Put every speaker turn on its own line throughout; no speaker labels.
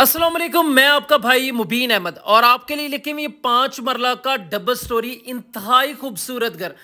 असलम मैं आपका भाई मुबीन अहमद और आपके लिए लेके हुए पाँच मरला का डबल स्टोरी इंतहाई खूबसूरत घर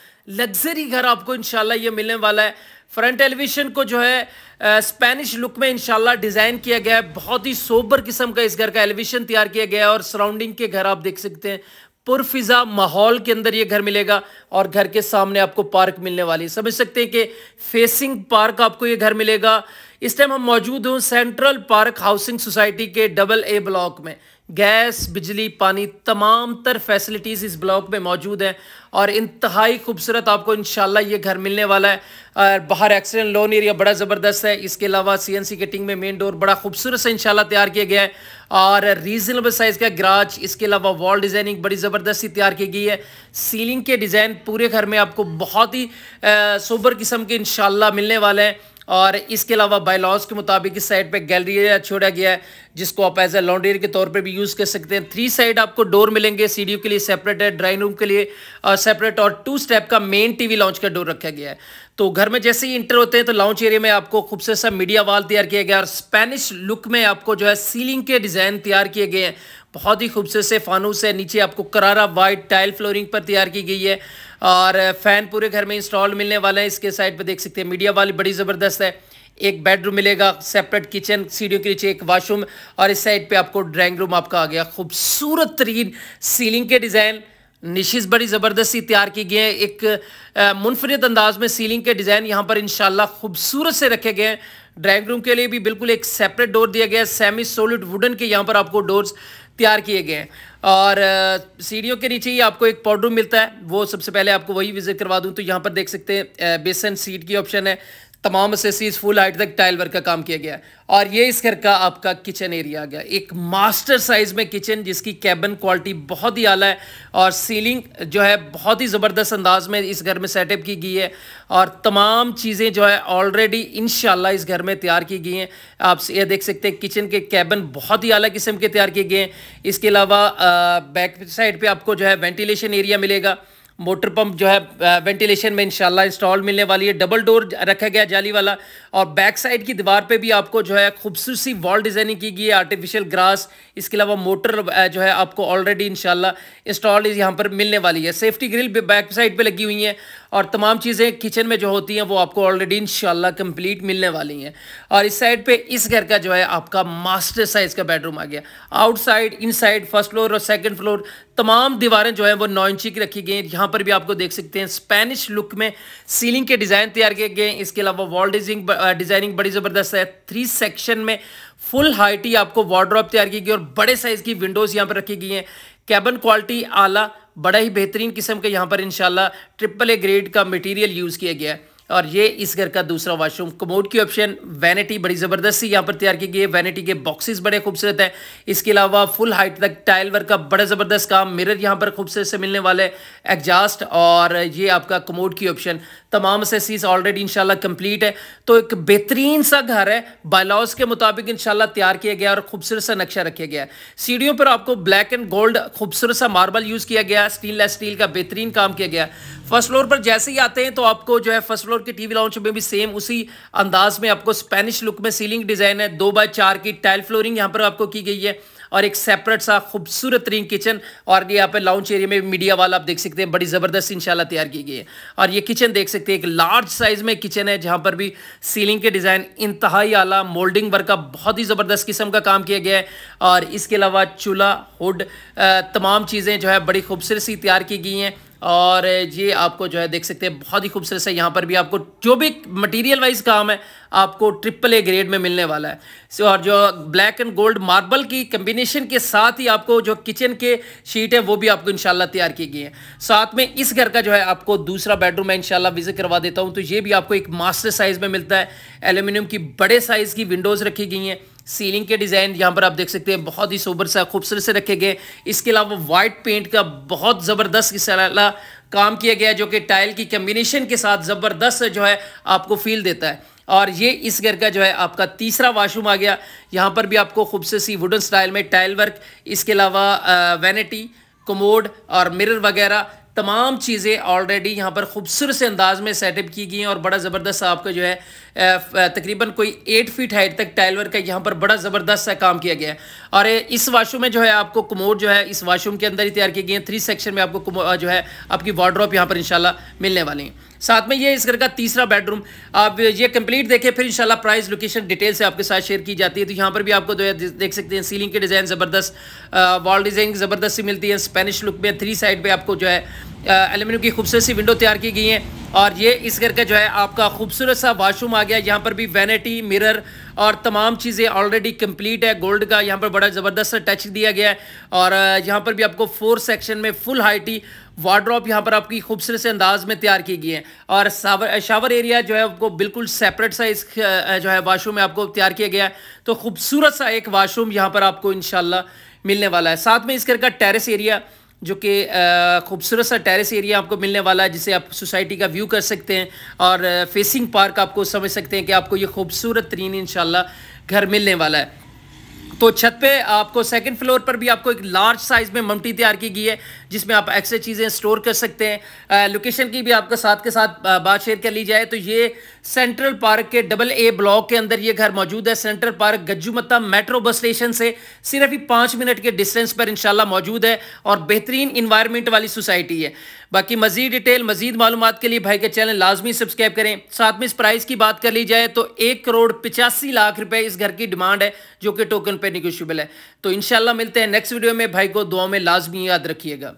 लग्जरी घर आपको इनशाला ये मिलने वाला है फ्रंट एलिवेशन को जो है स्पेनिश लुक में इनशाला डिज़ाइन किया गया है बहुत ही सोबर किस्म का इस घर का एलिवेशन तैयार किया गया है और सराउंडिंग के घर आप देख सकते हैं पुरफिज़ा माहौल के अंदर ये घर मिलेगा और घर के सामने आपको पार्क मिलने वाली है समझ सकते हैं कि फेसिंग पार्क आपको ये घर मिलेगा इस टाइम हम मौजूद हूँ सेंट्रल पार्क हाउसिंग सोसाइटी के डबल ए ब्लॉक में गैस बिजली पानी तमाम तर फैसिलिटीज़ इस ब्लॉक में मौजूद हैं और इंतहाई खूबसूरत आपको इन ये घर मिलने वाला है और बाहर एक्सीडेंट लोन एरिया बड़ा ज़बरदस्त है इसके अलावा सीएनसी कटिंग में मेन डोर बड़ा खूबसूरत से इनशाला तैयार किया गया है और रीज़नेबल साइज़ का ग्राच इसके अलावा वॉल डिज़ाइनिंग बड़ी ज़बरदस्ती तैयार की गई है सीलिंग के डिज़ाइन पूरे घर में आपको बहुत ही सोबर किस्म के इन मिलने वाले हैं और इसके अलावा बायलॉज के मुताबिक इस साइड पे गैलरी एरिया छोड़ा गया है जिसको आप एज ए लॉन्ड्री के तौर पे भी यूज़ कर सकते हैं थ्री साइड आपको डोर मिलेंगे यू के लिए सेपरेट है ड्राइंग रूम के लिए सेपरेट और टू स्टेप का मेन वी लॉन्च का डोर रखा गया है तो घर में जैसे ही इंटर होते हैं तो लाउंज एरिया में आपको खूबसूरत सा मीडिया वाल तैयार किया गया और स्पेनिश लुक में आपको जो है सीलिंग के डिज़ाइन तैयार किए गए हैं बहुत ही खूबसूरत से फानूस है नीचे आपको करारा वाइट टाइल फ्लोरिंग पर तैयार की गई है और फ़ैन पूरे घर में इंस्टॉल मिलने वाला है इसके साइड पर देख सकते हैं मीडिया वाली बड़ी ज़बरदस्त है एक बेडरूम मिलेगा सेपरेट किचन सीढ़ियों के नीचे एक वाशरूम और इस साइड पे आपको ड्राइंग रूम आपका आ गया खूबसूरत तरीन सीलिंग के डिज़ाइन निशिस बड़ी ज़बरदस्ती तैयार की गई है एक मुनफरद अंदाज में सीलिंग के डिज़ाइन यहाँ पर इन खूबसूरत से रखे गए हैं ड्राइंग रूम के लिए भी बिल्कुल एक सेपरेट डोर दिया गया है सेमी सोलिड वुडन के यहाँ पर आपको डोर्स तैयार किए गए हैं और सीढ़ियों के नीचे ही आपको एक पाउडर मिलता है वो सबसे पहले आपको वही विजिट करवा दूँ तो यहाँ पर देख सकते हैं बेसन सीट की ऑप्शन है तमाम असेसरीज फुल हाइट तक टाइल वर्क का काम किया गया है और ये इस घर का आपका किचन एरिया आ गया एक मास्टर साइज में किचन जिसकी कैबिन क्वालिटी बहुत ही आला है और सीलिंग जो है बहुत ही ज़बरदस्त अंदाज में इस घर में सेटअप की गई है और तमाम चीज़ें जो है ऑलरेडी इन इस घर में तैयार की गई हैं आप ये देख सकते हैं किचन के कैबिन बहुत ही अला किस्म के तैयार किए गए हैं इसके अलावा बैक साइड पर आपको जो है वेंटिलेशन एरिया मिलेगा मोटर पंप जो है वेंटिलेशन में इंशाल्लाह इंस्टॉल मिलने वाली है डबल डोर रखा गया जाली वाला और बैक साइड की दीवार पे भी आपको जो है खूबसूरत सी वॉल डिज़ाइनिंग की गई है आर्टिफिशियल ग्रास इसके अलावा मोटर जो है आपको ऑलरेडी इंशाल्लाह इंस्टॉल यहाँ पर मिलने वाली है सेफ्टी ग्रिल भी बैक साइड पर लगी हुई है और तमाम चीज़ें किचन में जो होती हैं वो आपको ऑलरेडी इंशाल्लाह कंप्लीट मिलने वाली हैं और इस साइड पे इस घर का जो है आपका मास्टर साइज़ का बेडरूम आ गया आउटसाइड इनसाइड फर्स्ट फ्लोर और सेकंड फ्लोर तमाम दीवारें जो हैं वो नौ इंची की रखी गई हैं यहाँ पर भी आपको देख सकते हैं स्पेनिश लुक में सीलिंग के डिज़ाइन तैयार किए गए हैं इसके अलावा वॉल डिजिंग डिज़ाइनिंग बड़ी ज़बरदस्त है थ्री सेक्शन में फुल हाइट ही आपको वार्ड्रॉप तैयार की गई और बड़े साइज़ की विंडोज़ यहाँ पर रखी गई हैं कैबन क्वालिटी आला बड़ा ही बेहतरीन किस्म के यहाँ पर इनशाला ट्रिपल ए ग्रेड का मटीरियल यूज़ किया गया है और ये इस घर का दूसरा वॉशरूम कमोड की ऑप्शन वैनिटी बड़ी जबरदस्त सी यहाँ पर तैयार की गई है वैनिटी के बॉक्सेस बड़े खूबसूरत हैं इसके अलावा फुल हाइट तक टाइल वर्क का बड़ा ज़बरदस्त काम मिरर यहाँ पर खूबसूरत से मिलने वाले एग्जास्ट और ये आपका कमोड की ऑप्शन तमाम असेसीज ऑलरेडी इनशाला कंप्लीट है तो एक बेहतरीन सा घर है बायलॉज के मुताबिक इनशाला तैयार किया गया और खूबसूरत सा नक्शा रखा गया है सीढ़ियों पर आपको ब्लैक एंड गोल्ड खूबसूरत सा मार्बल यूज़ किया गया स्टीनलेस स्टील का बेहतरीन काम किया गया फर्स्ट फ्लोर पर जैसे ही आते हैं तो आपको जो है फर्स्ट फ्लोर की टीवी लाउंज में भी सेम उसी अंदाज में आपको स्पेनिश लुक में सीलिंग डिज़ाइन है दो बाय चार की टाइल फ्लोरिंग यहाँ पर आपको की गई है और एक सेपरेट सा खूबसूरत तरीन किचन और यहाँ पे लाउंज एरिया में मीडिया वाला आप देख सकते हैं बड़ी ज़बरदस्त इंशाल्लाह तैयार की गई है और ये किचन देख सकते हैं एक लार्ज साइज़ में किचन है जहाँ पर भी सीलिंग के डिज़ाइन इंतहाई आला मोल्डिंग वर्क का बहुत ही ज़बरदस्त किस्म का काम किया गया है और इसके अलावा चूल्हा हुड तमाम चीज़ें जो है बड़ी खूबसूरत सी तैयार की गई हैं और ये आपको जो है देख सकते हैं बहुत ही खूबसूरत है यहाँ पर भी आपको जो भी मटेरियल वाइज काम है आपको ट्रिपल ए ग्रेड में मिलने वाला है सो और जो ब्लैक एंड गोल्ड मार्बल की कम्बिनेशन के साथ ही आपको जो किचन के शीट है वो भी आपको इनशाला तैयार की गई है साथ में इस घर का जो है आपको दूसरा बेडरूम मैं इनशाला विजिट करवा देता हूँ तो ये भी आपको एक मास्टर साइज़ में मिलता है एल्यूमिनियम की बड़े साइज़ की विंडोज़ रखी गई हैं सीलिंग के डिज़ाइन यहाँ पर आप देख सकते हैं बहुत ही सोबर सा खूबसूरत से रखे गए इसके अलावा वाइट पेंट का बहुत ज़बरदस्त सला काम किया गया जो कि टाइल की कम्बिनेशन के साथ ज़बरदस्त जो है आपको फील देता है और ये इस घर का जो है आपका तीसरा वाशरूम आ गया यहाँ पर भी आपको खूबसूरत सी वुडन स्टाइल में टाइल वर्क इसके अलावा वैनिटी कमोड और मिरर वगैरह तमाम चीज़ें ऑलरेडी यहाँ पर खूबसूरत से अंदाज में सेटअप की गई हैं और बड़ा ज़बरदस्त आपका जो है तकरीबन कोई एट फीट हाइट तक टाइल वर्क का यहाँ पर बड़ा ज़बरदस्त सा काम किया गया है और इस वाशरूम में जो है आपको कमोड जो है इस वाशरूम के अंदर ही तैयार किए गए हैं थ्री सेक्शन में आपको जो है आपकी वार्ड्रॉप यहाँ पर इन मिलने वाली हैं साथ में ये इस घर का तीसरा बेडरूम आप ये कंप्लीट देखें फिर इंशाल्लाह प्राइस लोकेशन डिटेल से आपके साथ शेयर की जाती है तो यहाँ पर भी आपको देख सकते हैं सीलिंग के डिज़ाइन ज़बरदस्त वॉल डिज़ाइन ज़बरदस्त मिलती है स्पेनिश लुक में थ्री साइड पर आपको जो है एलुमिनियम की खूबसूरत सी विंडो तैयार की गई है और ये इस घर का जो है आपका खूबसूरत सा वाशरूम आ गया यहाँ पर भी वैनिटी मिरर और तमाम चीज़ें ऑलरेडी कंप्लीट है गोल्ड का यहाँ पर बड़ा ज़बरदस्त टच दिया गया है और यहाँ पर भी आपको फोर सेक्शन में फुल हाइटी वार्ड्रॉप यहाँ पर आपकी खूबसूरत से अंदाज में तैयार की गई है और सावर शावर एरिया जो है आपको बिल्कुल सेपरेट सा इस जो है वाशरूम में आपको तैयार किया गया है तो खूबसूरत सा एक वाशरूम यहाँ पर आपको इन मिलने वाला है साथ में इस घर का टेरिस एरिया जो कि खूबसूरत सा टेरेस एरिया आपको मिलने वाला है जिसे आप सोसाइटी का व्यू कर सकते हैं और फेसिंग पार्क आपको समझ सकते हैं कि आपको ये खूबसूरत तरीन इन घर मिलने वाला है तो छत पे आपको सेकंड फ्लोर पर भी आपको एक लार्ज साइज़ में ममटी तैयार की गई है जिसमें आप एक्स्ट्रा चीज़ें स्टोर कर सकते हैं लोकेशन की भी आपका साथ के साथ बात शेयर कर ली जाए तो ये सेंट्रल पार्क के डबल ए ब्लॉक के अंदर ये घर मौजूद है central park Gajjumatta metro bus station से सिर्फ ही पाँच मिनट के डिस्टेंस पर इंशाल्लाह मौजूद है और बेहतरीन इन्वायरमेंट वाली सोसाइटी है बाकी मजीद डिटेल मजीद मालूम के लिए भाई के चैनल लाजमी सब्सक्राइब करें साथ में इस प्राइस की बात कर ली जाए तो एक करोड़ पिचासी लाख रुपए इस घर की डिमांड है जो कि टोकन पे निगोशियबल है तो इनशाला मिलते हैं नेक्स्ट वीडियो में भाई को दुआ में लाजमी याद रखिएगा